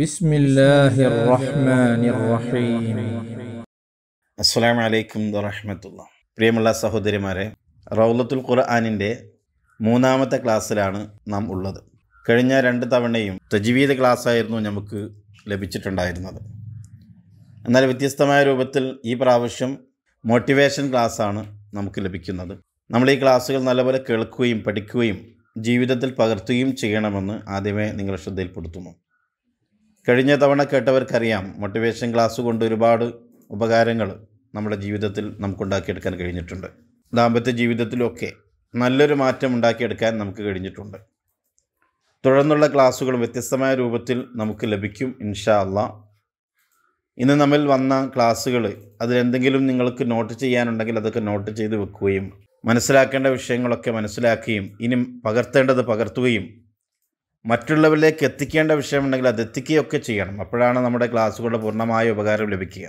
بسم الله الرحمن الرحيم السلام عليكم ورحمة الله പ്രിയമുള്ള സഹോദരിമാരെ റൗലത്തുൽ ഖുർആാനിൻ്റെ മൂന്നാമത്തെ ക്ലാസ്സിലാണ് നാം ഉള്ളത് കഴിഞ്ഞ രണ്ട് തവണയും തജ്വീദ് ക്ലാസ്സായിരുന്നു നമുക്ക് ലഭിച്ചിട്ടുണ്ടായിരുന്നത് എന്നാൽ വ്യത്യസ്തമായ രൂപത്തിൽ ഈ പ്രാവശ്യം മോട്ടിവേഷൻ ക്ലാസ്സാണ് നമുക്ക് ലഭിക്കുന്നത് നമ്മൾ ഈ ക്ലാസ്സുകൾ നല്ലപോലെ കേൾക്കുകയും പഠിക്കുകയും ജീവിതത്തിൽ പകർത്തുകയും ചെയ്യണമെന്ന് ആദ്യമേ നിങ്ങൾ ശ്രദ്ധയിൽപ്പെടുത്തുന്നു കഴിഞ്ഞ തവണ കേട്ടവർക്കറിയാം മോട്ടിവേഷൻ ക്ലാസ് കൊണ്ട് ഒരുപാട് ഉപകാരങ്ങൾ നമ്മുടെ ജീവിതത്തിൽ നമുക്കുണ്ടാക്കിയെടുക്കാൻ കഴിഞ്ഞിട്ടുണ്ട് ദാമ്പത്യ ജീവിതത്തിലൊക്കെ നല്ലൊരു മാറ്റം ഉണ്ടാക്കിയെടുക്കാൻ നമുക്ക് കഴിഞ്ഞിട്ടുണ്ട് തുടർന്നുള്ള ക്ലാസ്സുകൾ വ്യത്യസ്തമായ രൂപത്തിൽ നമുക്ക് ലഭിക്കും ഇൻഷാ അല്ല ഇന്ന് നമ്മിൽ വന്ന ക്ലാസ്സുകൾ അതിലെന്തെങ്കിലും നിങ്ങൾക്ക് നോട്ട് ചെയ്യാനുണ്ടെങ്കിൽ അതൊക്കെ നോട്ട് ചെയ്ത് വെക്കുകയും മനസ്സിലാക്കേണ്ട വിഷയങ്ങളൊക്കെ മനസ്സിലാക്കുകയും ഇനി പകർത്തേണ്ടത് പകർത്തുകയും മറ്റുള്ളവരിലേക്ക് എത്തിക്കേണ്ട വിഷയമുണ്ടെങ്കിൽ അത് എത്തിക്കുകയൊക്കെ ചെയ്യണം അപ്പോഴാണ് നമ്മുടെ ക്ലാസ്സുകളുടെ പൂർണ്ണമായ ഉപകാരം ലഭിക്കുക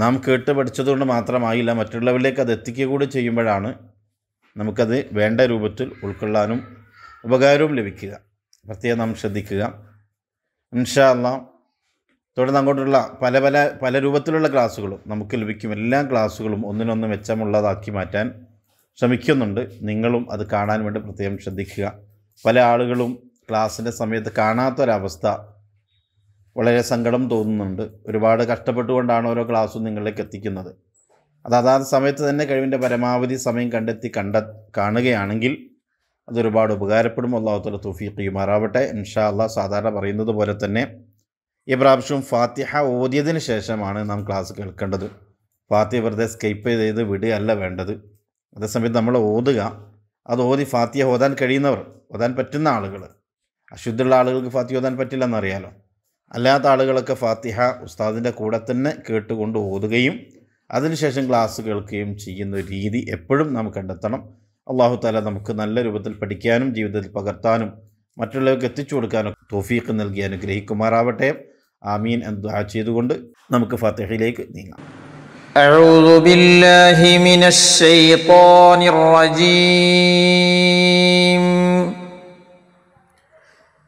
നാം കേട്ട് പഠിച്ചതുകൊണ്ട് മാത്രമായില്ല മറ്റുള്ളവരിലേക്ക് അത് എത്തിക്കുക കൂടി ചെയ്യുമ്പോഴാണ് നമുക്കത് വേണ്ട രൂപത്തിൽ ഉൾക്കൊള്ളാനും ഉപകാരവും ലഭിക്കുക പ്രത്യേകം നാം ശ്രദ്ധിക്കുക ഇൻഷാല്ല തുടർന്ന് അങ്ങോട്ടുള്ള പല പല പല രൂപത്തിലുള്ള ക്ലാസ്സുകളും നമുക്ക് ലഭിക്കും എല്ലാ ക്ലാസ്സുകളും ഒന്നിനൊന്ന് മെച്ചമുള്ളതാക്കി മാറ്റാൻ ശ്രമിക്കുന്നുണ്ട് നിങ്ങളും അത് കാണാൻ വേണ്ടി പ്രത്യേകം ശ്രദ്ധിക്കുക പല ആളുകളും ക്ലാസ്സിൻ്റെ സമയത്ത് കാണാത്തൊരവസ്ഥ വളരെ സങ്കടം തോന്നുന്നുണ്ട് ഒരുപാട് കഷ്ടപ്പെട്ടുകൊണ്ടാണ് ഓരോ ക്ലാസ്സും നിങ്ങളിലേക്ക് എത്തിക്കുന്നത് അത് അതാത് സമയത്ത് തന്നെ കഴിവിൻ്റെ പരമാവധി സമയം കണ്ടെത്തി കണ്ട കാണുകയാണെങ്കിൽ അതൊരുപാട് ഉപകാരപ്പെടും അള്ളാഹുത്തല തുഫീഖ് ചെയ്യുമാറാവട്ടെ ഇൻഷാ അള്ളാഹ് സാധാരണ പറയുന്നത് പോലെ തന്നെ ഈ ഫാത്തിഹ ഓതിയതിന് ശേഷമാണ് നാം ക്ലാസ് കേൾക്കേണ്ടത് ഫാത്തിഹ വെറുതെ സ്കൈപ്പ് ചെയ്ത് വിടുകയല്ല വേണ്ടത് അതേസമയത്ത് നമ്മൾ ഓതുക അത് ഓതി ഫാത്തിഹ ഓതാൻ കഴിയുന്നവർ ഓതാൻ പറ്റുന്ന ആളുകൾ അശുദ്ധിയുള്ള ആളുകൾക്ക് ഫാത്തിഹ ഓതാൻ പറ്റില്ലെന്നറിയാലോ അല്ലാത്ത ആളുകളൊക്കെ ഫാത്തിഹ ഉസ്താദിൻ്റെ കൂടെ തന്നെ കേട്ടുകൊണ്ട് ഓതുകയും അതിനുശേഷം ക്ലാസ് കേൾക്കുകയും ചെയ്യുന്ന രീതി എപ്പോഴും നാം കണ്ടെത്തണം അള്ളാഹു താല നമുക്ക് നല്ല രൂപത്തിൽ പഠിക്കാനും ജീവിതത്തിൽ പകർത്താനും മറ്റുള്ളവർക്ക് എത്തിച്ചു കൊടുക്കാനും തോഫീക്ക് നൽകി അനുഗ്രഹിക്കുമാറാവട്ടെ ആമീൻ എന്ന് ദുആ ചെയ്തുകൊണ്ട് നമുക്ക് ഫാത്തിഹയിലേക്ക് നീങ്ങാം أعوذ بالله من الشيطان الرجيم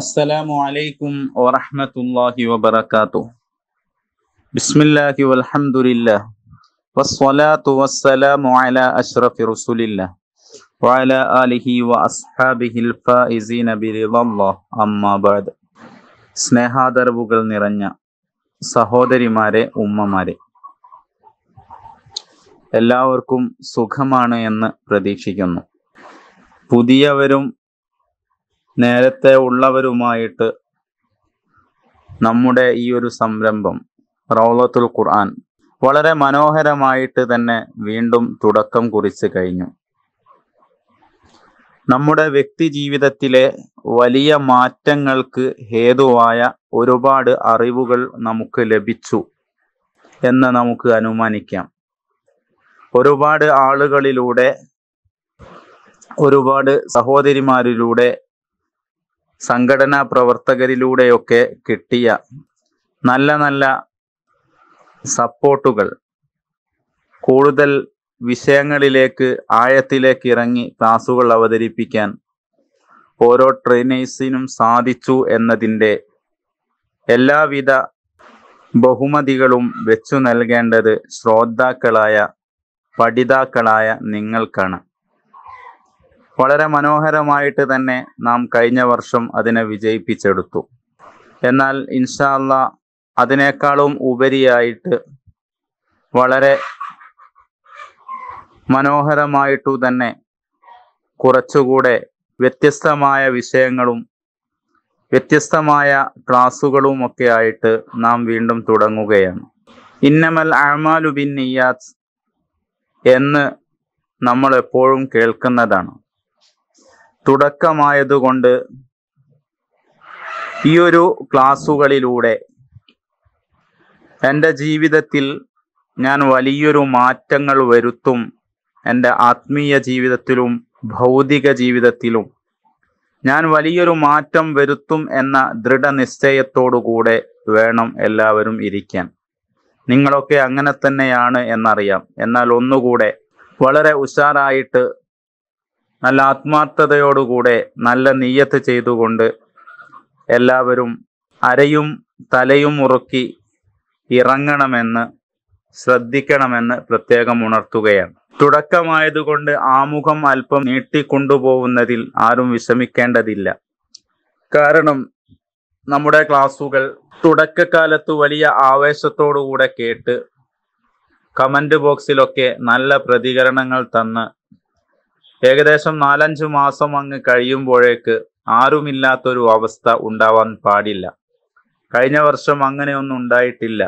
അസ്സലാമു അലൈക്കും വറഹ്മത്തുള്ളാഹി വബറകാതുഹു ബിസ്മില്ലാഹി വൽഹംദുലില്ലാഹ് വസ്സലാത്തു വസ്സലാമു അലാ അഷ്റഫി റസൂലില്ലാഹ് വഅലാ ആലിഹി വഅസ്ഹാബിഹിൽ ഫായിസീന ബിറിദല്ലാഹ് അമ്മാ ബഅദ് സ്നേഹാദരവുകൾ നിറഞ്ഞ സഹോദരിമാരെ ഉമ്മമാരെ എല്ലാവർക്കും സുഖമാണ് എന്ന് പ്രതീക്ഷിക്കുന്നു പുതിയവരും നേരത്തെ ഉള്ളവരുമായിട്ട് നമ്മുടെ ഈ ഒരു സംരംഭം റൗലത്തുൽ ഖുർആൻ വളരെ മനോഹരമായിട്ട് തന്നെ വീണ്ടും തുടക്കം കുറിച്ച് കഴിഞ്ഞു നമ്മുടെ വ്യക്തി ജീവിതത്തിലെ വലിയ മാറ്റങ്ങൾക്ക് ഹേതുവായ ഒരുപാട് അറിവുകൾ നമുക്ക് ലഭിച്ചു എന്ന് നമുക്ക് അനുമാനിക്കാം ഒരുപാട് ആളുകളിലൂടെ ഒരുപാട് സഹോദരിമാരിലൂടെ സംഘടനാ പ്രവർത്തകരിലൂടെയൊക്കെ കിട്ടിയ നല്ല നല്ല സപ്പോർട്ടുകൾ കൂടുതൽ വിഷയങ്ങളിലേക്ക് ആഴത്തിലേക്ക് ഇറങ്ങി ക്ലാസുകൾ അവതരിപ്പിക്കാൻ ഓരോ ട്രെയിനേഴ്സിനും സാധിച്ചു എന്നതിൻ്റെ എല്ലാവിധ ബഹുമതികളും വെച്ചു നൽകേണ്ടത് ശ്രോതാക്കളായ പഠിതാക്കളായ നിങ്ങൾക്കാണ് വളരെ മനോഹരമായിട്ട് തന്നെ നാം കഴിഞ്ഞ വർഷം അതിനെ വിജയിപ്പിച്ചെടുത്തു എന്നാൽ ഇൻഷാല്ല അതിനേക്കാളും ഉപരിയായിട്ട് വളരെ മനോഹരമായിട്ടു തന്നെ കുറച്ചുകൂടെ വ്യത്യസ്തമായ വിഷയങ്ങളും വ്യത്യസ്തമായ ക്ലാസ്സുകളും ഒക്കെ ആയിട്ട് നാം വീണ്ടും തുടങ്ങുകയാണ് ഇന്നമൽ ആമാലുബിൻ നിയാസ് എന്ന് നമ്മൾ എപ്പോഴും കേൾക്കുന്നതാണ് തുടക്കമായതുകൊണ്ട് ഈ ഒരു ക്ലാസ്സുകളിലൂടെ എൻ്റെ ജീവിതത്തിൽ ഞാൻ വലിയൊരു മാറ്റങ്ങൾ വരുത്തും എൻ്റെ ആത്മീയ ജീവിതത്തിലും ഭൗതിക ജീവിതത്തിലും ഞാൻ വലിയൊരു മാറ്റം വരുത്തും എന്ന ദൃഢനിശ്ചയത്തോടുകൂടെ വേണം എല്ലാവരും ഇരിക്കാൻ നിങ്ങളൊക്കെ അങ്ങനെ തന്നെയാണ് എന്നറിയാം എന്നാൽ ഒന്നുകൂടെ വളരെ ഉഷാറായിട്ട് നല്ല ആത്മാർത്ഥതയോടുകൂടെ നല്ല നീയത്ത് ചെയ്തുകൊണ്ട് എല്ലാവരും അരയും തലയും ഉറക്കി ഇറങ്ങണമെന്ന് ശ്രദ്ധിക്കണമെന്ന് പ്രത്യേകം ഉണർത്തുകയാണ് തുടക്കമായതുകൊണ്ട് ആമുഖം അല്പം നീട്ടിക്കൊണ്ടുപോകുന്നതിൽ ആരും വിഷമിക്കേണ്ടതില്ല കാരണം നമ്മുടെ ക്ലാസ്സുകൾ തുടക്കകാലത്ത് വലിയ ആവേശത്തോടുകൂടെ കേട്ട് കമന്റ് ബോക്സിലൊക്കെ നല്ല പ്രതികരണങ്ങൾ തന്ന് ഏകദേശം നാലഞ്ചു മാസം അങ്ങ് കഴിയുമ്പോഴേക്ക് ആരുമില്ലാത്തൊരു അവസ്ഥ ഉണ്ടാവാൻ പാടില്ല കഴിഞ്ഞ വർഷം അങ്ങനെയൊന്നും ഉണ്ടായിട്ടില്ല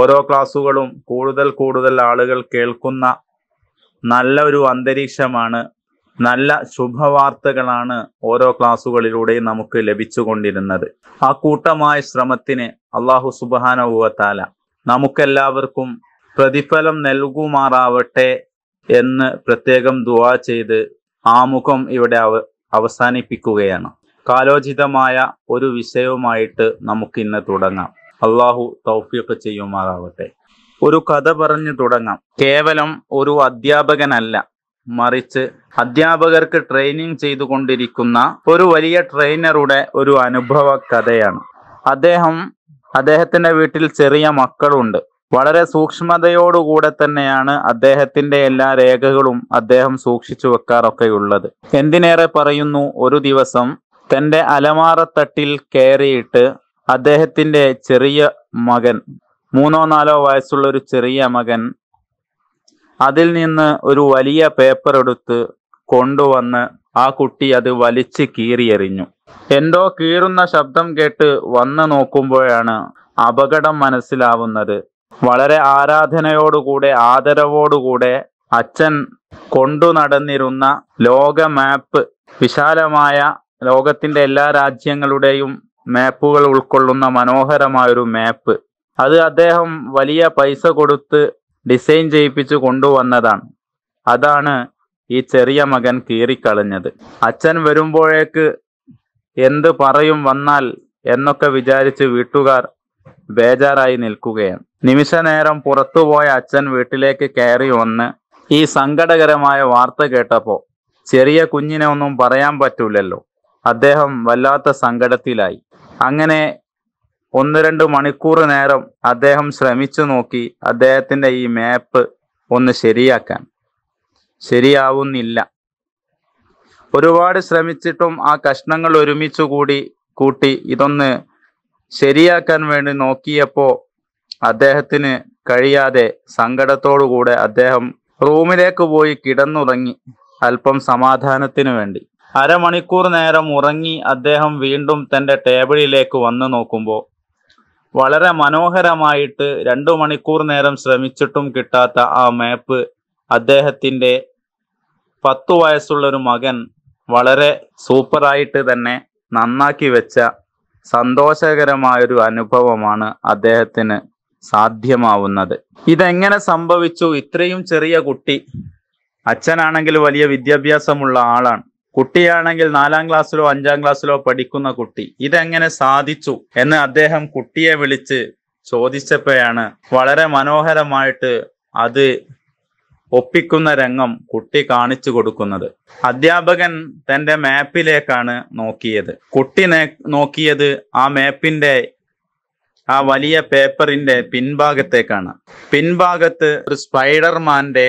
ഓരോ ക്ലാസ്സുകളും കൂടുതൽ കൂടുതൽ ആളുകൾ കേൾക്കുന്ന നല്ല ഒരു അന്തരീക്ഷമാണ് നല്ല ശുഭവാർത്തകളാണ് ഓരോ ക്ലാസ്സുകളിലൂടെയും നമുക്ക് ലഭിച്ചുകൊണ്ടിരുന്നത് ആ കൂട്ടമായ ശ്രമത്തിന് അള്ളാഹു സുബാനവുവത്താല നമുക്കെല്ലാവർക്കും പ്രതിഫലം നൽകുമാറാവട്ടെ എന്ന് പ്രത്യേകം ദുവാ ചെയ്ത് ആമുഖം ഇവിടെ അവ അവസാനിപ്പിക്കുകയാണ് കാലോചിതമായ ഒരു വിഷയവുമായിട്ട് നമുക്ക് ഇന്ന് തുടങ്ങാം അള്ളാഹു തൗഫീഖ് ചെയ്യുമാറാവട്ടെ ഒരു കഥ പറഞ്ഞു തുടങ്ങാം കേവലം ഒരു അധ്യാപകനല്ല മറിച്ച് അധ്യാപകർക്ക് ട്രെയിനിങ് ചെയ്തുകൊണ്ടിരിക്കുന്ന ഒരു വലിയ ട്രെയിനറുടെ ഒരു അനുഭവ കഥയാണ് അദ്ദേഹം അദ്ദേഹത്തിന്റെ വീട്ടിൽ ചെറിയ മക്കളുണ്ട് വളരെ സൂക്ഷ്മതയോടുകൂടെ തന്നെയാണ് അദ്ദേഹത്തിന്റെ എല്ലാ രേഖകളും അദ്ദേഹം സൂക്ഷിച്ചു വെക്കാറൊക്കെയുള്ളത് എന്തിനേറെ പറയുന്നു ഒരു ദിവസം തന്റെ അലമാറത്തട്ടിൽ കയറിയിട്ട് അദ്ദേഹത്തിന്റെ ചെറിയ മകൻ മൂന്നോ നാലോ വയസ്സുള്ള ഒരു ചെറിയ മകൻ അതിൽ നിന്ന് ഒരു വലിയ പേപ്പർ എടുത്ത് കൊണ്ടുവന്ന് ആ കുട്ടി അത് വലിച്ച് കീറിയെറിഞ്ഞു എന്തോ കീറുന്ന ശബ്ദം കേട്ട് വന്നു നോക്കുമ്പോഴാണ് അപകടം മനസ്സിലാവുന്നത് വളരെ ആരാധനയോടുകൂടെ ആദരവോടുകൂടെ അച്ഛൻ കൊണ്ടു നടന്നിരുന്ന ലോക മാപ്പ് വിശാലമായ ലോകത്തിന്റെ എല്ലാ രാജ്യങ്ങളുടെയും മാപ്പുകൾ ഉൾക്കൊള്ളുന്ന മനോഹരമായൊരു മാപ്പ് അത് അദ്ദേഹം വലിയ പൈസ കൊടുത്ത് ഡിസൈൻ ചെയ്യിപ്പിച്ച് കൊണ്ടുവന്നതാണ് അതാണ് ഈ ചെറിയ മകൻ കീറിക്കളഞ്ഞത് അച്ഛൻ വരുമ്പോഴേക്ക് എന്ത് പറയും വന്നാൽ എന്നൊക്കെ വിചാരിച്ച് വീട്ടുകാർ ബേജാറായി നിൽക്കുകയാണ് നിമിഷനേരം പുറത്തുപോയ അച്ഛൻ വീട്ടിലേക്ക് കയറി വന്ന് ഈ സങ്കടകരമായ വാർത്ത കേട്ടപ്പോൾ ചെറിയ കുഞ്ഞിനെ ഒന്നും പറയാൻ പറ്റൂലല്ലോ അദ്ദേഹം വല്ലാത്ത സങ്കടത്തിലായി അങ്ങനെ ഒന്ന് രണ്ട് മണിക്കൂർ നേരം അദ്ദേഹം ശ്രമിച്ചു നോക്കി അദ്ദേഹത്തിന്റെ ഈ മാപ്പ് ഒന്ന് ശരിയാക്കാൻ ശരിയാവുന്നില്ല ഒരുപാട് ശ്രമിച്ചിട്ടും ആ കഷ്ണങ്ങൾ ഒരുമിച്ച് കൂടി കൂട്ടി ഇതൊന്ന് ശരിയാക്കാൻ വേണ്ടി നോക്കിയപ്പോൾ അദ്ദേഹത്തിന് കഴിയാതെ സങ്കടത്തോടുകൂടെ അദ്ദേഹം റൂമിലേക്ക് പോയി കിടന്നുറങ്ങി അല്പം സമാധാനത്തിനു വേണ്ടി അരമണിക്കൂർ നേരം ഉറങ്ങി അദ്ദേഹം വീണ്ടും തൻ്റെ ടേബിളിലേക്ക് വന്നു നോക്കുമ്പോൾ വളരെ മനോഹരമായിട്ട് രണ്ടു മണിക്കൂർ നേരം ശ്രമിച്ചിട്ടും കിട്ടാത്ത ആ മാപ്പ് അദ്ദേഹത്തിൻ്റെ പത്തു വയസ്സുള്ള ഒരു മകൻ വളരെ സൂപ്പറായിട്ട് തന്നെ നന്നാക്കി വെച്ച സന്തോഷകരമായൊരു അനുഭവമാണ് അദ്ദേഹത്തിന് സാധ്യമാവുന്നത് ഇതെങ്ങനെ സംഭവിച്ചു ഇത്രയും ചെറിയ കുട്ടി അച്ഛനാണെങ്കിൽ വലിയ വിദ്യാഭ്യാസമുള്ള ആളാണ് കുട്ടിയാണെങ്കിൽ നാലാം ക്ലാസ്സിലോ അഞ്ചാം ക്ലാസ്സിലോ പഠിക്കുന്ന കുട്ടി ഇതെങ്ങനെ സാധിച്ചു എന്ന് അദ്ദേഹം കുട്ടിയെ വിളിച്ച് ചോദിച്ചപ്പോഴാണ് വളരെ മനോഹരമായിട്ട് അത് ഒപ്പിക്കുന്ന രംഗം കുട്ടി കാണിച്ചു കൊടുക്കുന്നത് അധ്യാപകൻ തന്റെ മാപ്പിലേക്കാണ് നോക്കിയത് കുട്ടി നോക്കിയത് ആ മാപ്പിന്റെ ആ വലിയ പേപ്പറിന്റെ പിൻഭാഗത്തേക്കാണ് പിൻഭാഗത്ത് ഒരു സ്പൈഡർമാന്റെ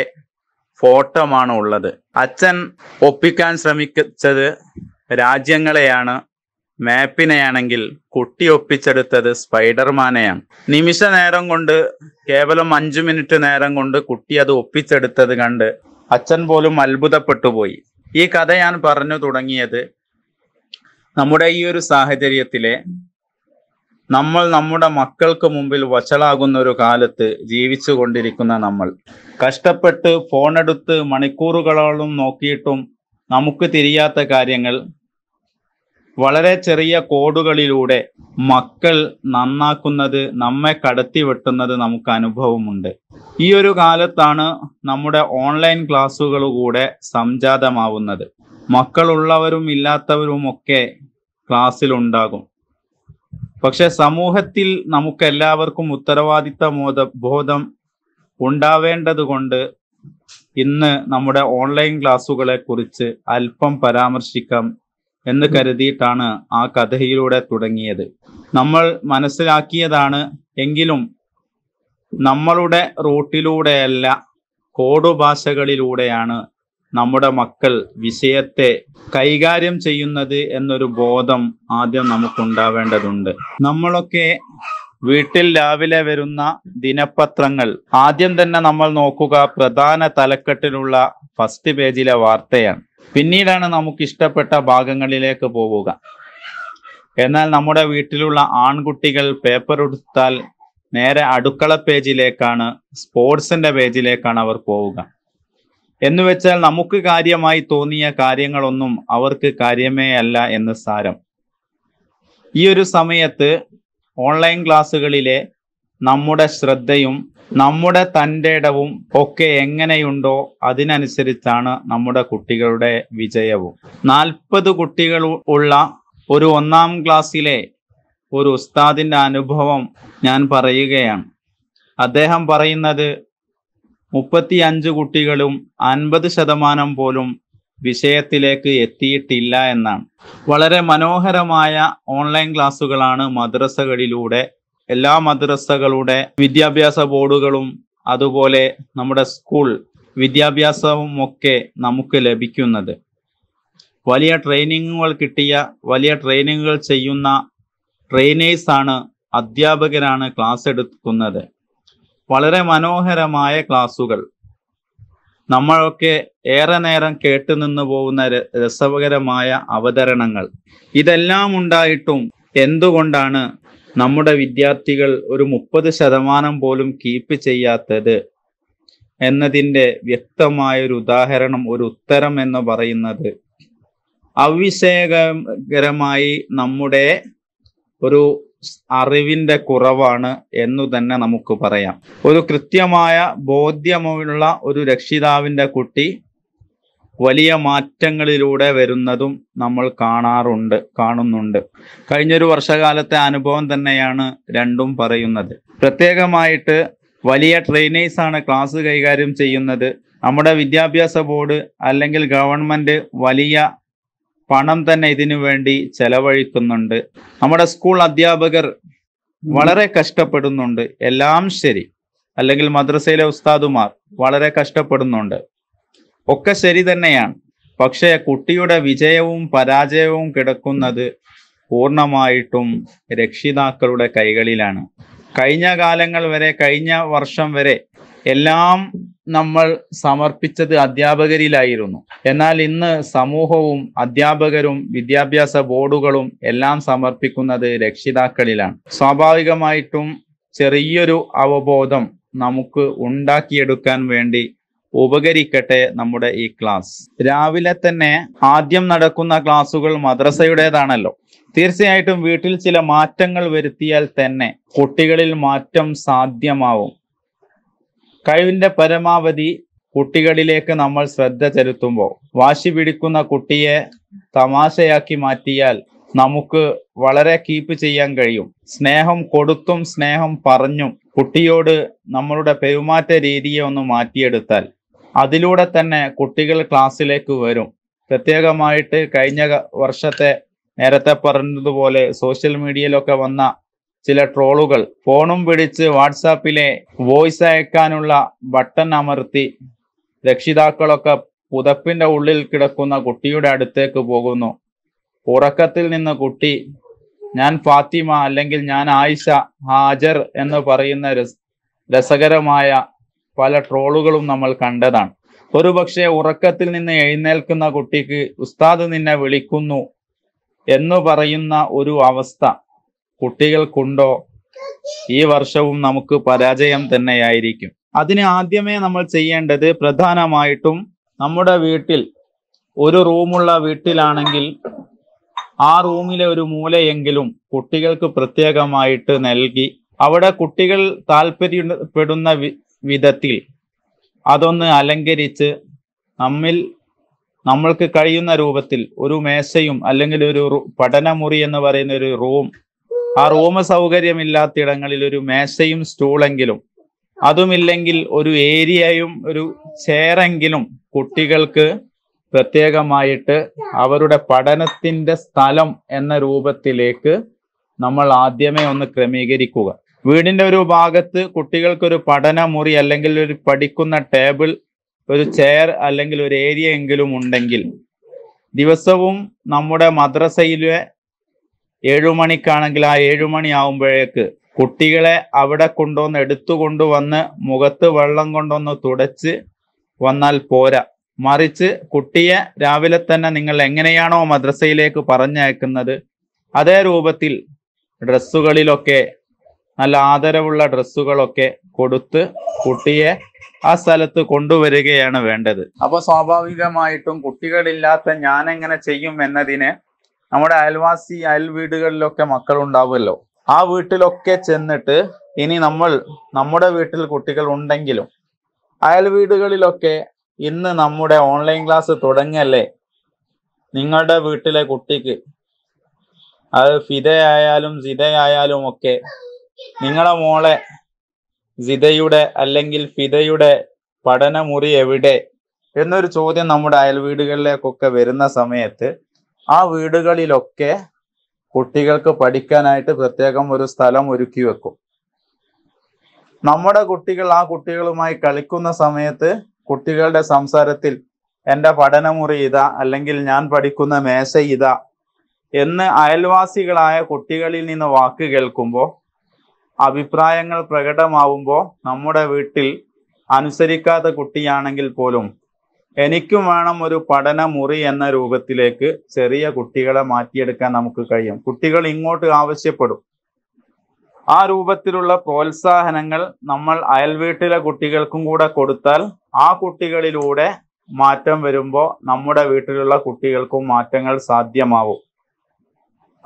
ഫോട്ടോമാണ് ഉള്ളത് അച്ഛൻ ഒപ്പിക്കാൻ ശ്രമിച്ചത് രാജ്യങ്ങളെയാണ് മാപ്പിനെയാണെങ്കിൽ കുട്ടി ഒപ്പിച്ചെടുത്തത് സ്പൈഡർമാനെയാണ് നിമിഷ നേരം കൊണ്ട് കേവലം അഞ്ചു മിനിറ്റ് നേരം കൊണ്ട് കുട്ടി അത് ഒപ്പിച്ചെടുത്തത് കണ്ട് അച്ഛൻ പോലും അത്ഭുതപ്പെട്ടുപോയി ഈ കഥ ഞാൻ പറഞ്ഞു തുടങ്ങിയത് നമ്മുടെ ഈ ഒരു സാഹചര്യത്തിലെ നമ്മൾ നമ്മുടെ മക്കൾക്ക് മുമ്പിൽ വഷളാകുന്ന ഒരു കാലത്ത് ജീവിച്ചു കൊണ്ടിരിക്കുന്ന നമ്മൾ കഷ്ടപ്പെട്ട് ഫോണെടുത്ത് മണിക്കൂറുകളോളം നോക്കിയിട്ടും നമുക്ക് തിരിയാത്ത കാര്യങ്ങൾ വളരെ ചെറിയ കോഡുകളിലൂടെ മക്കൾ നന്നാക്കുന്നത് നമ്മെ കടത്തി വെട്ടുന്നത് നമുക്ക് അനുഭവമുണ്ട് ഈ ഒരു കാലത്താണ് നമ്മുടെ ഓൺലൈൻ ക്ലാസ്സുകൾ കൂടെ സംജാതമാവുന്നത് മക്കളുള്ളവരും ഇല്ലാത്തവരും ഒക്കെ ക്ലാസ്സിലുണ്ടാകും പക്ഷെ സമൂഹത്തിൽ എല്ലാവർക്കും ഉത്തരവാദിത്ത ബോധ ബോധം ഉണ്ടാവേണ്ടതുകൊണ്ട് കൊണ്ട് ഇന്ന് നമ്മുടെ ഓൺലൈൻ ക്ലാസ്സുകളെ കുറിച്ച് അല്പം പരാമർശിക്കാം എന്ന് കരുതിയിട്ടാണ് ആ കഥയിലൂടെ തുടങ്ങിയത് നമ്മൾ മനസ്സിലാക്കിയതാണ് എങ്കിലും നമ്മളുടെ റൂട്ടിലൂടെയല്ല കോഡു നമ്മുടെ മക്കൾ വിഷയത്തെ കൈകാര്യം ചെയ്യുന്നത് എന്നൊരു ബോധം ആദ്യം നമുക്കുണ്ടാവേണ്ടതുണ്ട് നമ്മളൊക്കെ വീട്ടിൽ രാവിലെ വരുന്ന ദിനപത്രങ്ങൾ ആദ്യം തന്നെ നമ്മൾ നോക്കുക പ്രധാന തലക്കെട്ടിലുള്ള ഫസ്റ്റ് പേജിലെ വാർത്തയാണ് പിന്നീടാണ് നമുക്ക് ഇഷ്ടപ്പെട്ട ഭാഗങ്ങളിലേക്ക് പോവുക എന്നാൽ നമ്മുടെ വീട്ടിലുള്ള ആൺകുട്ടികൾ പേപ്പർ എടുത്താൽ നേരെ അടുക്കള പേജിലേക്കാണ് സ്പോർട്സിന്റെ പേജിലേക്കാണ് അവർ പോവുക വെച്ചാൽ നമുക്ക് കാര്യമായി തോന്നിയ കാര്യങ്ങളൊന്നും അവർക്ക് കാര്യമേ അല്ല എന്ന് സാരം ഈ ഒരു സമയത്ത് ഓൺലൈൻ ക്ലാസ്സുകളിലെ നമ്മുടെ ശ്രദ്ധയും നമ്മുടെ തൻ്റെ ഇടവും ഒക്കെ എങ്ങനെയുണ്ടോ അതിനനുസരിച്ചാണ് നമ്മുടെ കുട്ടികളുടെ വിജയവും നാൽപ്പത് കുട്ടികൾ ഉള്ള ഒരു ഒന്നാം ക്ലാസ്സിലെ ഒരു ഉസ്താദിൻ്റെ അനുഭവം ഞാൻ പറയുകയാണ് അദ്ദേഹം പറയുന്നത് മുപ്പത്തിയഞ്ച് കുട്ടികളും അൻപത് ശതമാനം പോലും വിഷയത്തിലേക്ക് എത്തിയിട്ടില്ല എന്നാണ് വളരെ മനോഹരമായ ഓൺലൈൻ ക്ലാസ്സുകളാണ് മദ്രസകളിലൂടെ എല്ലാ മദ്രസകളുടെ വിദ്യാഭ്യാസ ബോർഡുകളും അതുപോലെ നമ്മുടെ സ്കൂൾ വിദ്യാഭ്യാസവും ഒക്കെ നമുക്ക് ലഭിക്കുന്നത് വലിയ ട്രെയിനിങ്ങുകൾ കിട്ടിയ വലിയ ട്രെയിനിങ്ങുകൾ ചെയ്യുന്ന ട്രെയിനേഴ്സാണ് അധ്യാപകരാണ് ക്ലാസ് എടുക്കുന്നത് വളരെ മനോഹരമായ ക്ലാസുകൾ നമ്മളൊക്കെ ഏറെ നേരം കേട്ടു നിന്ന് പോകുന്ന രസകരമായ അവതരണങ്ങൾ ഇതെല്ലാം ഉണ്ടായിട്ടും എന്തുകൊണ്ടാണ് നമ്മുടെ വിദ്യാർത്ഥികൾ ഒരു മുപ്പത് ശതമാനം പോലും കീപ്പ് ചെയ്യാത്തത് എന്നതിൻ്റെ വ്യക്തമായൊരു ഉദാഹരണം ഒരു ഉത്തരം എന്ന് പറയുന്നത് അവിഷേകകരമായി നമ്മുടെ ഒരു അറിവിന്റെ കുറവാണ് എന്നു തന്നെ നമുക്ക് പറയാം ഒരു കൃത്യമായ ബോധ്യമുള്ള ഒരു രക്ഷിതാവിന്റെ കുട്ടി വലിയ മാറ്റങ്ങളിലൂടെ വരുന്നതും നമ്മൾ കാണാറുണ്ട് കാണുന്നുണ്ട് കഴിഞ്ഞൊരു വർഷകാലത്തെ അനുഭവം തന്നെയാണ് രണ്ടും പറയുന്നത് പ്രത്യേകമായിട്ട് വലിയ ട്രെയിനേഴ്സാണ് ക്ലാസ് കൈകാര്യം ചെയ്യുന്നത് നമ്മുടെ വിദ്യാഭ്യാസ ബോർഡ് അല്ലെങ്കിൽ ഗവൺമെന്റ് വലിയ പണം തന്നെ ഇതിനു വേണ്ടി ചെലവഴിക്കുന്നുണ്ട് നമ്മുടെ സ്കൂൾ അധ്യാപകർ വളരെ കഷ്ടപ്പെടുന്നുണ്ട് എല്ലാം ശരി അല്ലെങ്കിൽ മദ്രസയിലെ ഉസ്താദുമാർ വളരെ കഷ്ടപ്പെടുന്നുണ്ട് ഒക്കെ ശരി തന്നെയാണ് പക്ഷേ കുട്ടിയുടെ വിജയവും പരാജയവും കിടക്കുന്നത് പൂർണ്ണമായിട്ടും രക്ഷിതാക്കളുടെ കൈകളിലാണ് കഴിഞ്ഞ കാലങ്ങൾ വരെ കഴിഞ്ഞ വർഷം വരെ എല്ലാം നമ്മൾ സമർപ്പിച്ചത് അധ്യാപകരിലായിരുന്നു എന്നാൽ ഇന്ന് സമൂഹവും അധ്യാപകരും വിദ്യാഭ്യാസ ബോർഡുകളും എല്ലാം സമർപ്പിക്കുന്നത് രക്ഷിതാക്കളിലാണ് സ്വാഭാവികമായിട്ടും ചെറിയൊരു അവബോധം നമുക്ക് ഉണ്ടാക്കിയെടുക്കാൻ വേണ്ടി ഉപകരിക്കട്ടെ നമ്മുടെ ഈ ക്ലാസ് രാവിലെ തന്നെ ആദ്യം നടക്കുന്ന ക്ലാസ്സുകൾ മദ്രസയുടേതാണല്ലോ തീർച്ചയായിട്ടും വീട്ടിൽ ചില മാറ്റങ്ങൾ വരുത്തിയാൽ തന്നെ കുട്ടികളിൽ മാറ്റം സാധ്യമാവും കഴിവിന്റെ പരമാവധി കുട്ടികളിലേക്ക് നമ്മൾ ശ്രദ്ധ ചെലുത്തുമ്പോൾ വാശി പിടിക്കുന്ന കുട്ടിയെ തമാശയാക്കി മാറ്റിയാൽ നമുക്ക് വളരെ കീപ്പ് ചെയ്യാൻ കഴിയും സ്നേഹം കൊടുത്തും സ്നേഹം പറഞ്ഞും കുട്ടിയോട് നമ്മളുടെ പെരുമാറ്റ രീതിയെ ഒന്ന് മാറ്റിയെടുത്താൽ അതിലൂടെ തന്നെ കുട്ടികൾ ക്ലാസ്സിലേക്ക് വരും പ്രത്യേകമായിട്ട് കഴിഞ്ഞ വർഷത്തെ നേരത്തെ പറഞ്ഞതുപോലെ സോഷ്യൽ മീഡിയയിലൊക്കെ വന്ന ചില ട്രോളുകൾ ഫോണും പിടിച്ച് വാട്സാപ്പിലെ വോയിസ് അയക്കാനുള്ള ബട്ടൺ അമർത്തി രക്ഷിതാക്കളൊക്കെ പുതപ്പിന്റെ ഉള്ളിൽ കിടക്കുന്ന കുട്ടിയുടെ അടുത്തേക്ക് പോകുന്നു ഉറക്കത്തിൽ നിന്ന് കുട്ടി ഞാൻ ഫാത്തിമ അല്ലെങ്കിൽ ഞാൻ ആയിഷ ഹാജർ എന്ന് പറയുന്ന രസകരമായ പല ട്രോളുകളും നമ്മൾ കണ്ടതാണ് ഒരുപക്ഷെ ഉറക്കത്തിൽ നിന്ന് എഴുന്നേൽക്കുന്ന കുട്ടിക്ക് ഉസ്താദ് നിന്നെ വിളിക്കുന്നു എന്ന് പറയുന്ന ഒരു അവസ്ഥ കുട്ടികൾക്കുണ്ടോ ഈ വർഷവും നമുക്ക് പരാജയം തന്നെയായിരിക്കും അതിന് ആദ്യമേ നമ്മൾ ചെയ്യേണ്ടത് പ്രധാനമായിട്ടും നമ്മുടെ വീട്ടിൽ ഒരു റൂമുള്ള വീട്ടിലാണെങ്കിൽ ആ റൂമിലെ ഒരു മൂലയെങ്കിലും കുട്ടികൾക്ക് പ്രത്യേകമായിട്ട് നൽകി അവിടെ കുട്ടികൾ താല്പര്യപ്പെടുന്ന വിധത്തിൽ അതൊന്ന് അലങ്കരിച്ച് നമ്മിൽ നമ്മൾക്ക് കഴിയുന്ന രൂപത്തിൽ ഒരു മേശയും അല്ലെങ്കിൽ ഒരു പഠനമുറി എന്ന് പറയുന്ന ഒരു റൂം ആ സൗകര്യമില്ലാത്ത സൗകര്യമില്ലാത്തിടങ്ങളിൽ ഒരു മേശയും സ്റ്റൂളെങ്കിലും അതുമില്ലെങ്കിൽ ഒരു ഏരിയയും ഒരു ചേറെങ്കിലും കുട്ടികൾക്ക് പ്രത്യേകമായിട്ട് അവരുടെ പഠനത്തിന്റെ സ്ഥലം എന്ന രൂപത്തിലേക്ക് നമ്മൾ ആദ്യമേ ഒന്ന് ക്രമീകരിക്കുക വീടിന്റെ ഒരു ഭാഗത്ത് കുട്ടികൾക്കൊരു പഠന മുറി അല്ലെങ്കിൽ ഒരു പഠിക്കുന്ന ടേബിൾ ഒരു ചെയർ അല്ലെങ്കിൽ ഒരു ഏരിയ എങ്കിലും ഉണ്ടെങ്കിൽ ദിവസവും നമ്മുടെ മദ്രസയിലെ മണിക്കാണെങ്കിൽ ആ ഏഴുമണി ആവുമ്പോഴേക്ക് കുട്ടികളെ അവിടെ കൊണ്ടുവന്ന് എടുത്തു കൊണ്ടുവന്ന് മുഖത്ത് വെള്ളം കൊണ്ടുവന്ന് തുടച്ച് വന്നാൽ പോരാ മറിച്ച് കുട്ടിയെ രാവിലെ തന്നെ നിങ്ങൾ എങ്ങനെയാണോ മദ്രസയിലേക്ക് പറഞ്ഞയക്കുന്നത് അതേ രൂപത്തിൽ ഡ്രസ്സുകളിലൊക്കെ നല്ല ആദരവുള്ള ഡ്രസ്സുകളൊക്കെ കൊടുത്ത് കുട്ടിയെ ആ സ്ഥലത്ത് കൊണ്ടുവരികയാണ് വേണ്ടത് അപ്പൊ സ്വാഭാവികമായിട്ടും കുട്ടികളില്ലാത്ത ഞാൻ എങ്ങനെ ചെയ്യും എന്നതിനെ നമ്മുടെ അയൽവാസി അയൽ വീടുകളിലൊക്കെ മക്കൾ ഉണ്ടാവുമല്ലോ ആ വീട്ടിലൊക്കെ ചെന്നിട്ട് ഇനി നമ്മൾ നമ്മുടെ വീട്ടിൽ കുട്ടികൾ ഉണ്ടെങ്കിലും അയൽ വീടുകളിലൊക്കെ ഇന്ന് നമ്മുടെ ഓൺലൈൻ ക്ലാസ് തുടങ്ങിയല്ലേ നിങ്ങളുടെ വീട്ടിലെ കുട്ടിക്ക് അത് ഫിതയായാലും ജിതയായാലും ഒക്കെ നിങ്ങളെ മോളെ സിതയുടെ അല്ലെങ്കിൽ ഫിതയുടെ പഠനമുറി എവിടെ എന്നൊരു ചോദ്യം നമ്മുടെ അയൽ വീടുകളിലേക്കൊക്കെ വരുന്ന സമയത്ത് ആ വീടുകളിലൊക്കെ കുട്ടികൾക്ക് പഠിക്കാനായിട്ട് പ്രത്യേകം ഒരു സ്ഥലം ഒരുക്കി വെക്കും നമ്മുടെ കുട്ടികൾ ആ കുട്ടികളുമായി കളിക്കുന്ന സമയത്ത് കുട്ടികളുടെ സംസാരത്തിൽ എൻ്റെ പഠനമുറി ഇതാ അല്ലെങ്കിൽ ഞാൻ പഠിക്കുന്ന മേശ ഇതാ എന്ന് അയൽവാസികളായ കുട്ടികളിൽ നിന്ന് വാക്ക് കേൾക്കുമ്പോൾ അഭിപ്രായങ്ങൾ പ്രകടമാവുമ്പോൾ നമ്മുടെ വീട്ടിൽ അനുസരിക്കാത്ത കുട്ടിയാണെങ്കിൽ പോലും എനിക്കും വേണം ഒരു പഠന മുറി എന്ന രൂപത്തിലേക്ക് ചെറിയ കുട്ടികളെ മാറ്റിയെടുക്കാൻ നമുക്ക് കഴിയും കുട്ടികൾ ഇങ്ങോട്ട് ആവശ്യപ്പെടും ആ രൂപത്തിലുള്ള പ്രോത്സാഹനങ്ങൾ നമ്മൾ അയൽവീട്ടിലെ കുട്ടികൾക്കും കൂടെ കൊടുത്താൽ ആ കുട്ടികളിലൂടെ മാറ്റം വരുമ്പോൾ നമ്മുടെ വീട്ടിലുള്ള കുട്ടികൾക്കും മാറ്റങ്ങൾ സാധ്യമാവും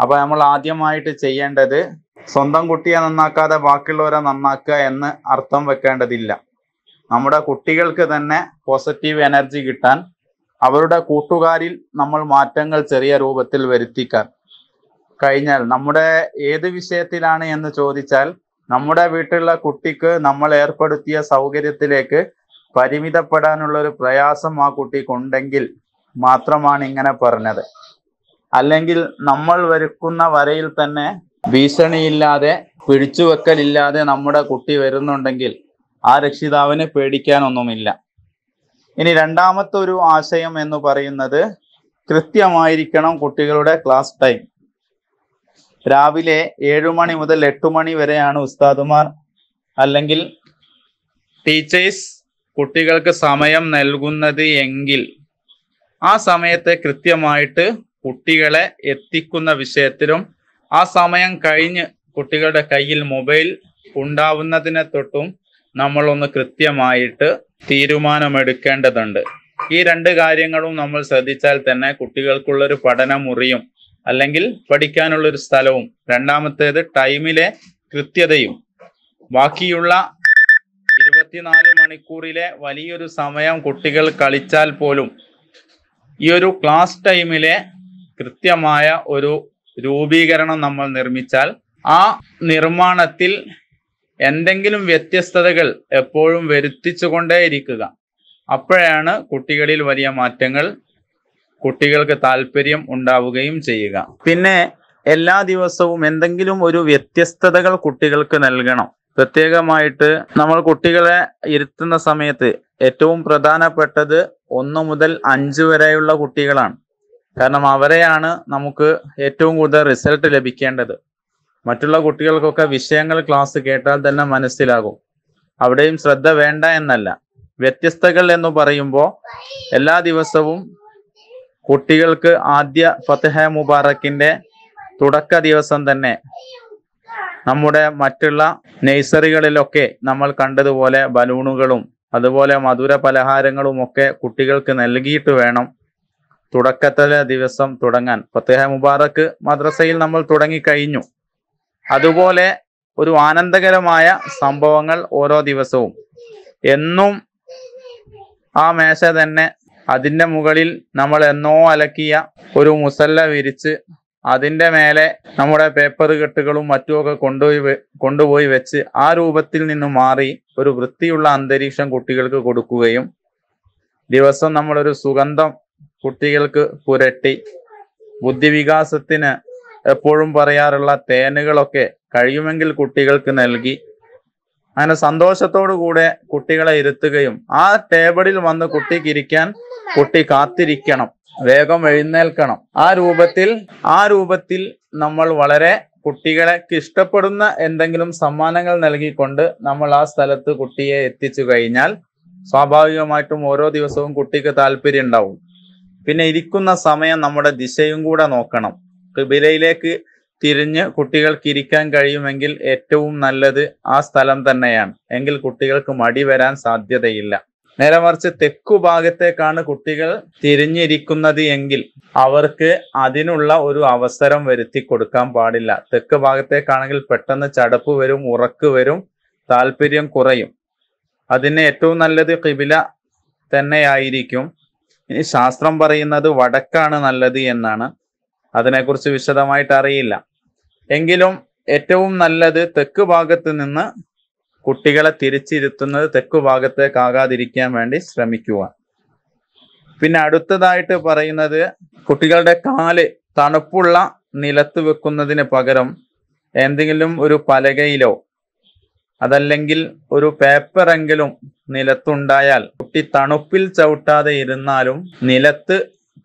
അപ്പൊ നമ്മൾ ആദ്യമായിട്ട് ചെയ്യേണ്ടത് സ്വന്തം കുട്ടിയെ നന്നാക്കാതെ ബാക്കിയുള്ളവരെ നന്നാക്കുക എന്ന് അർത്ഥം വെക്കേണ്ടതില്ല നമ്മുടെ കുട്ടികൾക്ക് തന്നെ പോസിറ്റീവ് എനർജി കിട്ടാൻ അവരുടെ കൂട്ടുകാരിൽ നമ്മൾ മാറ്റങ്ങൾ ചെറിയ രൂപത്തിൽ വരുത്തിക്കാൻ കഴിഞ്ഞാൽ നമ്മുടെ ഏത് വിഷയത്തിലാണ് എന്ന് ചോദിച്ചാൽ നമ്മുടെ വീട്ടിലുള്ള കുട്ടിക്ക് നമ്മൾ ഏർപ്പെടുത്തിയ സൗകര്യത്തിലേക്ക് പരിമിതപ്പെടാനുള്ള ഒരു പ്രയാസം ആ കുട്ടിക്കുണ്ടെങ്കിൽ മാത്രമാണ് ഇങ്ങനെ പറഞ്ഞത് അല്ലെങ്കിൽ നമ്മൾ വരുക്കുന്ന വരയിൽ തന്നെ ഭീഷണിയില്ലാതെ പിടിച്ചുവെക്കലില്ലാതെ നമ്മുടെ കുട്ടി വരുന്നുണ്ടെങ്കിൽ ആ രക്ഷിതാവിനെ പേടിക്കാനൊന്നുമില്ല ഇനി രണ്ടാമത്തെ ഒരു ആശയം എന്ന് പറയുന്നത് കൃത്യമായിരിക്കണം കുട്ടികളുടെ ക്ലാസ് ടൈം രാവിലെ മണി മുതൽ എട്ടു മണി വരെയാണ് ഉസ്താദുമാർ അല്ലെങ്കിൽ ടീച്ചേഴ്സ് കുട്ടികൾക്ക് സമയം നൽകുന്നത് എങ്കിൽ ആ സമയത്തെ കൃത്യമായിട്ട് കുട്ടികളെ എത്തിക്കുന്ന വിഷയത്തിലും ആ സമയം കഴിഞ്ഞ് കുട്ടികളുടെ കയ്യിൽ മൊബൈൽ ഉണ്ടാവുന്നതിനെ തൊട്ടും നമ്മളൊന്ന് കൃത്യമായിട്ട് തീരുമാനമെടുക്കേണ്ടതുണ്ട് ഈ രണ്ട് കാര്യങ്ങളും നമ്മൾ ശ്രദ്ധിച്ചാൽ തന്നെ കുട്ടികൾക്കുള്ളൊരു പഠനമുറിയും അല്ലെങ്കിൽ പഠിക്കാനുള്ളൊരു സ്ഥലവും രണ്ടാമത്തേത് ടൈമിലെ കൃത്യതയും ബാക്കിയുള്ള ഇരുപത്തിനാല് മണിക്കൂറിലെ വലിയൊരു സമയം കുട്ടികൾ കളിച്ചാൽ പോലും ഈ ഒരു ക്ലാസ് ടൈമിലെ കൃത്യമായ ഒരു രൂപീകരണം നമ്മൾ നിർമ്മിച്ചാൽ ആ നിർമ്മാണത്തിൽ എന്തെങ്കിലും വ്യത്യസ്തതകൾ എപ്പോഴും വരുത്തിച്ചുകൊണ്ടേയിരിക്കുക അപ്പോഴാണ് കുട്ടികളിൽ വലിയ മാറ്റങ്ങൾ കുട്ടികൾക്ക് താല്പര്യം ഉണ്ടാവുകയും ചെയ്യുക പിന്നെ എല്ലാ ദിവസവും എന്തെങ്കിലും ഒരു വ്യത്യസ്തതകൾ കുട്ടികൾക്ക് നൽകണം പ്രത്യേകമായിട്ട് നമ്മൾ കുട്ടികളെ ഇരുത്തുന്ന സമയത്ത് ഏറ്റവും പ്രധാനപ്പെട്ടത് ഒന്ന് മുതൽ അഞ്ച് വരെയുള്ള കുട്ടികളാണ് കാരണം അവരെയാണ് നമുക്ക് ഏറ്റവും കൂടുതൽ റിസൾട്ട് ലഭിക്കേണ്ടത് മറ്റുള്ള കുട്ടികൾക്കൊക്കെ വിഷയങ്ങൾ ക്ലാസ് കേട്ടാൽ തന്നെ മനസ്സിലാകും അവിടെയും ശ്രദ്ധ വേണ്ട എന്നല്ല വ്യത്യസ്തകൾ എന്ന് പറയുമ്പോൾ എല്ലാ ദിവസവും കുട്ടികൾക്ക് ആദ്യ ഫത്തഹ മുബാറക്കിന്റെ തുടക്ക ദിവസം തന്നെ നമ്മുടെ മറ്റുള്ള നേഴ്സറികളിലൊക്കെ നമ്മൾ കണ്ടതുപോലെ ബലൂണുകളും അതുപോലെ മധുര പലഹാരങ്ങളും ഒക്കെ കുട്ടികൾക്ക് നൽകിയിട്ട് വേണം തുടക്കത്തിലെ ദിവസം തുടങ്ങാൻ ഫത്തഹ മുബാറക്ക് മദ്രസയിൽ നമ്മൾ തുടങ്ങിക്കഴിഞ്ഞു അതുപോലെ ഒരു ആനന്ദകരമായ സംഭവങ്ങൾ ഓരോ ദിവസവും എന്നും ആ മേശ തന്നെ അതിൻ്റെ മുകളിൽ നമ്മൾ എന്നോ അലക്കിയ ഒരു മുസല്ല വിരിച്ച് അതിൻ്റെ മേലെ നമ്മുടെ പേപ്പർ കെട്ടുകളും മറ്റുമൊക്കെ കൊണ്ടുപോയി കൊണ്ടുപോയി വെച്ച് ആ രൂപത്തിൽ നിന്ന് മാറി ഒരു വൃത്തിയുള്ള അന്തരീക്ഷം കുട്ടികൾക്ക് കൊടുക്കുകയും ദിവസം നമ്മളൊരു സുഗന്ധം കുട്ടികൾക്ക് പുരട്ടി ബുദ്ധിവികാസത്തിന് എപ്പോഴും പറയാറുള്ള തേനുകളൊക്കെ കഴിയുമെങ്കിൽ കുട്ടികൾക്ക് നൽകി അങ്ങനെ സന്തോഷത്തോടു കൂടെ കുട്ടികളെ ഇരുത്തുകയും ആ ടേബിളിൽ വന്ന് ഇരിക്കാൻ കുട്ടി കാത്തിരിക്കണം വേഗം എഴുന്നേൽക്കണം ആ രൂപത്തിൽ ആ രൂപത്തിൽ നമ്മൾ വളരെ കുട്ടികളെ ഇഷ്ടപ്പെടുന്ന എന്തെങ്കിലും സമ്മാനങ്ങൾ നൽകിക്കൊണ്ട് നമ്മൾ ആ സ്ഥലത്ത് കുട്ടിയെ എത്തിച്ചു കഴിഞ്ഞാൽ സ്വാഭാവികമായിട്ടും ഓരോ ദിവസവും കുട്ടിക്ക് താല്പര്യം ഉണ്ടാവും പിന്നെ ഇരിക്കുന്ന സമയം നമ്മുടെ ദിശയും കൂടെ നോക്കണം കിബിലയിലേക്ക് തിരിഞ്ഞ് കുട്ടികൾക്ക് ഇരിക്കാൻ കഴിയുമെങ്കിൽ ഏറ്റവും നല്ലത് ആ സ്ഥലം തന്നെയാണ് എങ്കിൽ കുട്ടികൾക്ക് മടി വരാൻ സാധ്യതയില്ല നേരെ മറിച്ച് തെക്കു ഭാഗത്തേക്കാണ് കുട്ടികൾ തിരിഞ്ഞിരിക്കുന്നത് എങ്കിൽ അവർക്ക് അതിനുള്ള ഒരു അവസരം വരുത്തി കൊടുക്കാൻ പാടില്ല തെക്ക് ഭാഗത്തേക്കാണെങ്കിൽ പെട്ടെന്ന് ചടപ്പ് വരും ഉറക്ക് വരും താല്പര്യം കുറയും അതിന് ഏറ്റവും നല്ലത് കിബില തന്നെയായിരിക്കും ഇനി ശാസ്ത്രം പറയുന്നത് വടക്കാണ് നല്ലത് എന്നാണ് അതിനെക്കുറിച്ച് വിശദമായിട്ട് അറിയില്ല എങ്കിലും ഏറ്റവും നല്ലത് തെക്ക് ഭാഗത്ത് നിന്ന് കുട്ടികളെ തിരിച്ചിരുത്തുന്നത് തെക്ക് ഭാഗത്തേക്കാകാതിരിക്കാൻ വേണ്ടി ശ്രമിക്കുക പിന്നെ അടുത്തതായിട്ട് പറയുന്നത് കുട്ടികളുടെ കാല് തണുപ്പുള്ള നിലത്ത് വെക്കുന്നതിന് പകരം എന്തെങ്കിലും ഒരു പലകയിലോ അതല്ലെങ്കിൽ ഒരു പേപ്പറെങ്കിലും നിലത്തുണ്ടായാൽ കുട്ടി തണുപ്പിൽ ചവിട്ടാതെ ഇരുന്നാലും നിലത്ത്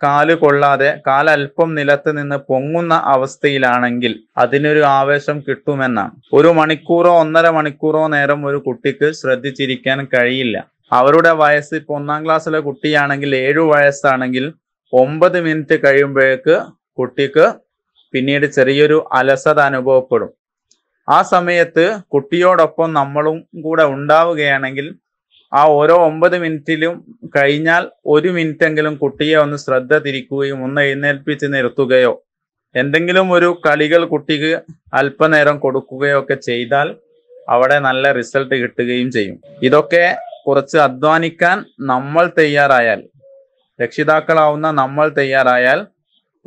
കാല് കൊള്ളാതെ കാലൽപ്പം നിലത്ത് നിന്ന് പൊങ്ങുന്ന അവസ്ഥയിലാണെങ്കിൽ അതിനൊരു ആവേശം കിട്ടുമെന്നാണ് ഒരു മണിക്കൂറോ ഒന്നര മണിക്കൂറോ നേരം ഒരു കുട്ടിക്ക് ശ്രദ്ധിച്ചിരിക്കാൻ കഴിയില്ല അവരുടെ വയസ്സ് ഇപ്പൊ ഒന്നാം ക്ലാസ്സിലെ കുട്ടിയാണെങ്കിൽ ഏഴു വയസ്സാണെങ്കിൽ ഒമ്പത് മിനിറ്റ് കഴിയുമ്പോഴേക്ക് കുട്ടിക്ക് പിന്നീട് ചെറിയൊരു അലസത അനുഭവപ്പെടും ആ സമയത്ത് കുട്ടിയോടൊപ്പം നമ്മളും കൂടെ ഉണ്ടാവുകയാണെങ്കിൽ ആ ഓരോ ഒമ്പത് മിനിറ്റിലും കഴിഞ്ഞാൽ ഒരു മിനിറ്റെങ്കിലും കുട്ടിയെ ഒന്ന് ശ്രദ്ധ തിരിക്കുകയും ഒന്ന് എഴുന്നേൽപ്പിച്ച് നിർത്തുകയോ എന്തെങ്കിലും ഒരു കളികൾ കുട്ടിക്ക് അല്പനേരം കൊടുക്കുകയോ ഒക്കെ ചെയ്താൽ അവിടെ നല്ല റിസൾട്ട് കിട്ടുകയും ചെയ്യും ഇതൊക്കെ കുറച്ച് അധ്വാനിക്കാൻ നമ്മൾ തയ്യാറായാൽ രക്ഷിതാക്കളാവുന്ന നമ്മൾ തയ്യാറായാൽ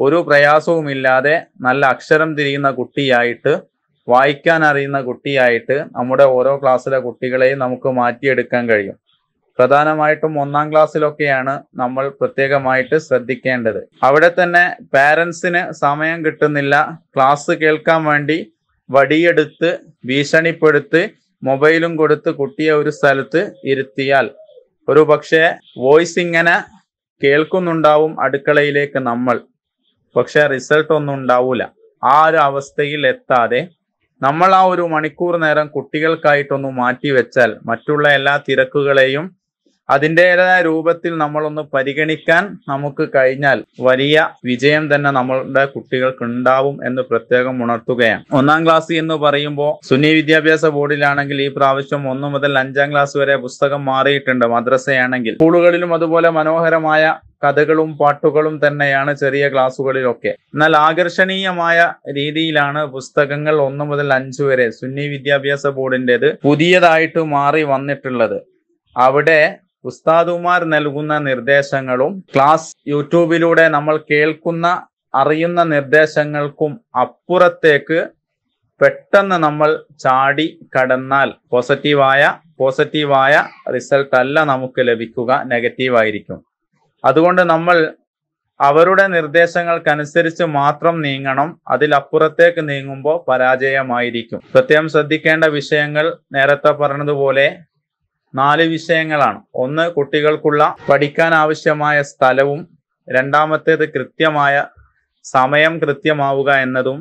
ഒരു പ്രയാസവുമില്ലാതെ നല്ല അക്ഷരം തിരിയുന്ന കുട്ടിയായിട്ട് വായിക്കാൻ അറിയുന്ന കുട്ടിയായിട്ട് നമ്മുടെ ഓരോ ക്ലാസ്സിലെ കുട്ടികളെയും നമുക്ക് മാറ്റിയെടുക്കാൻ കഴിയും പ്രധാനമായിട്ടും ഒന്നാം ക്ലാസ്സിലൊക്കെയാണ് നമ്മൾ പ്രത്യേകമായിട്ട് ശ്രദ്ധിക്കേണ്ടത് അവിടെ തന്നെ പാരൻസിന് സമയം കിട്ടുന്നില്ല ക്ലാസ് കേൾക്കാൻ വേണ്ടി വടിയെടുത്ത് ഭീഷണിപ്പെടുത്ത് മൊബൈലും കൊടുത്ത് കുട്ടിയെ ഒരു സ്ഥലത്ത് ഇരുത്തിയാൽ ഒരു പക്ഷേ വോയിസ് ഇങ്ങനെ കേൾക്കുന്നുണ്ടാവും അടുക്കളയിലേക്ക് നമ്മൾ പക്ഷെ റിസൾട്ട് ഒന്നും ഉണ്ടാവൂല ആ ഒരു അവസ്ഥയിൽ എത്താതെ നമ്മൾ ആ ഒരു മണിക്കൂർ നേരം കുട്ടികൾക്കായിട്ടൊന്ന് മാറ്റി വെച്ചാൽ മറ്റുള്ള എല്ലാ തിരക്കുകളെയും അതിൻ്റെതായ രൂപത്തിൽ നമ്മളൊന്ന് പരിഗണിക്കാൻ നമുക്ക് കഴിഞ്ഞാൽ വലിയ വിജയം തന്നെ നമ്മളുടെ കുട്ടികൾക്ക് ഉണ്ടാവും എന്ന് പ്രത്യേകം ഉണർത്തുകയാണ് ഒന്നാം ക്ലാസ് എന്ന് പറയുമ്പോൾ സുന്നി വിദ്യാഭ്യാസ ബോർഡിലാണെങ്കിൽ ഈ പ്രാവശ്യം ഒന്നു മുതൽ അഞ്ചാം ക്ലാസ് വരെ പുസ്തകം മാറിയിട്ടുണ്ട് മദ്രസയാണെങ്കിൽ സ്കൂളുകളിലും അതുപോലെ മനോഹരമായ കഥകളും പാട്ടുകളും തന്നെയാണ് ചെറിയ ക്ലാസ്സുകളിലൊക്കെ എന്നാൽ ആകർഷണീയമായ രീതിയിലാണ് പുസ്തകങ്ങൾ ഒന്നു മുതൽ അഞ്ചു വരെ സുന്നി വിദ്യാഭ്യാസ ബോർഡിൻ്റെത് പുതിയതായിട്ട് മാറി വന്നിട്ടുള്ളത് അവിടെ ഉസ്താദുമാർ നൽകുന്ന നിർദ്ദേശങ്ങളും ക്ലാസ് യൂട്യൂബിലൂടെ നമ്മൾ കേൾക്കുന്ന അറിയുന്ന നിർദ്ദേശങ്ങൾക്കും അപ്പുറത്തേക്ക് പെട്ടെന്ന് നമ്മൾ ചാടി കടന്നാൽ പോസിറ്റീവായ പോസിറ്റീവായ റിസൾട്ട് അല്ല നമുക്ക് ലഭിക്കുക നെഗറ്റീവായിരിക്കും അതുകൊണ്ട് നമ്മൾ അവരുടെ നിർദ്ദേശങ്ങൾക്കനുസരിച്ച് മാത്രം നീങ്ങണം അതിലപ്പുറത്തേക്ക് നീങ്ങുമ്പോൾ പരാജയമായിരിക്കും പ്രത്യേകം ശ്രദ്ധിക്കേണ്ട വിഷയങ്ങൾ നേരത്തെ പറഞ്ഞതുപോലെ നാല് വിഷയങ്ങളാണ് ഒന്ന് കുട്ടികൾക്കുള്ള പഠിക്കാൻ ആവശ്യമായ സ്ഥലവും രണ്ടാമത്തേത് കൃത്യമായ സമയം കൃത്യമാവുക എന്നതും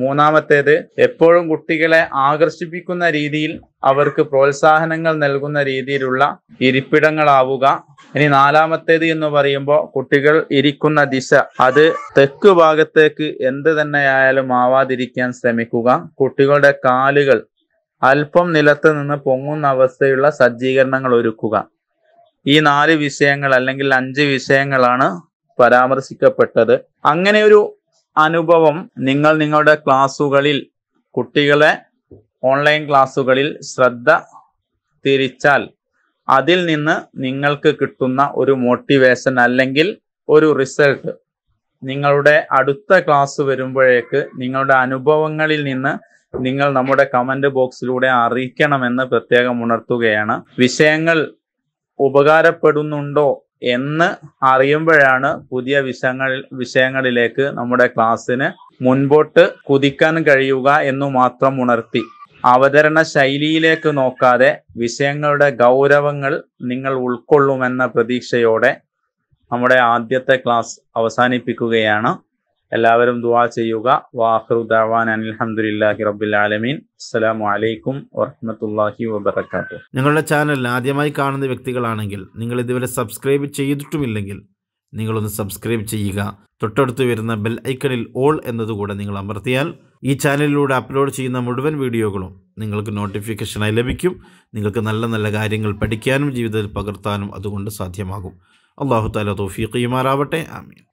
മൂന്നാമത്തേത് എപ്പോഴും കുട്ടികളെ ആകർഷിപ്പിക്കുന്ന രീതിയിൽ അവർക്ക് പ്രോത്സാഹനങ്ങൾ നൽകുന്ന രീതിയിലുള്ള ഇരിപ്പിടങ്ങളാവുക ഇനി നാലാമത്തേത് എന്ന് പറയുമ്പോൾ കുട്ടികൾ ഇരിക്കുന്ന ദിശ അത് തെക്ക് ഭാഗത്തേക്ക് എന്ത് തന്നെയായാലും ആവാതിരിക്കാൻ ശ്രമിക്കുക കുട്ടികളുടെ കാലുകൾ അല്പം നിലത്ത് നിന്ന് പൊങ്ങുന്ന അവസ്ഥയുള്ള സജ്ജീകരണങ്ങൾ ഒരുക്കുക ഈ നാല് വിഷയങ്ങൾ അല്ലെങ്കിൽ അഞ്ച് വിഷയങ്ങളാണ് പരാമർശിക്കപ്പെട്ടത് അങ്ങനെ ഒരു അനുഭവം നിങ്ങൾ നിങ്ങളുടെ ക്ലാസ്സുകളിൽ കുട്ടികളെ ഓൺലൈൻ ക്ലാസ്സുകളിൽ ശ്രദ്ധ തിരിച്ചാൽ അതിൽ നിന്ന് നിങ്ങൾക്ക് കിട്ടുന്ന ഒരു മോട്ടിവേഷൻ അല്ലെങ്കിൽ ഒരു റിസൾട്ട് നിങ്ങളുടെ അടുത്ത ക്ലാസ് വരുമ്പോഴേക്ക് നിങ്ങളുടെ അനുഭവങ്ങളിൽ നിന്ന് നിങ്ങൾ നമ്മുടെ കമന്റ് ബോക്സിലൂടെ അറിയിക്കണമെന്ന് പ്രത്യേകം ഉണർത്തുകയാണ് വിഷയങ്ങൾ ഉപകാരപ്പെടുന്നുണ്ടോ എന്ന് അറിയുമ്പോഴാണ് പുതിയ വിഷയങ്ങൾ വിഷയങ്ങളിലേക്ക് നമ്മുടെ ക്ലാസ്സിന് മുൻപോട്ട് കുതിക്കാൻ കഴിയുക എന്ന് മാത്രം ഉണർത്തി അവതരണ ശൈലിയിലേക്ക് നോക്കാതെ വിഷയങ്ങളുടെ ഗൗരവങ്ങൾ നിങ്ങൾ ഉൾക്കൊള്ളുമെന്ന പ്രതീക്ഷയോടെ നമ്മുടെ ആദ്യത്തെ ക്ലാസ് അവസാനിപ്പിക്കുകയാണ് എല്ലാവരും ദുവാ ചെയ്യുക വാഹു ദാവാൻ അനിൽഹമുല്ലാഹി റബ്ബിൽ ആലമീൻ അസ്സലാമു അലൈക്കും വറഹമത്തല്ലാഹി വബർക്കാത്തു നിങ്ങളുടെ ചാനൽ ആദ്യമായി കാണുന്ന വ്യക്തികളാണെങ്കിൽ നിങ്ങൾ ഇതുവരെ സബ്സ്ക്രൈബ് ചെയ്തിട്ടുമില്ലെങ്കിൽ നിങ്ങളൊന്ന് സബ്സ്ക്രൈബ് ചെയ്യുക തൊട്ടടുത്ത് വരുന്ന ബെൽ ഐക്കണിൽ ഓൾ എന്നതുകൂടെ നിങ്ങൾ അമർത്തിയാൽ ഈ ചാനലിലൂടെ അപ്ലോഡ് ചെയ്യുന്ന മുഴുവൻ വീഡിയോകളും നിങ്ങൾക്ക് നോട്ടിഫിക്കേഷനായി ലഭിക്കും നിങ്ങൾക്ക് നല്ല നല്ല കാര്യങ്ങൾ പഠിക്കാനും ജീവിതത്തിൽ പകർത്താനും അതുകൊണ്ട് സാധ്യമാകും അള്ളാഹു താല തോഫീഖിയുമാറാവട്ടെ ആമീൻ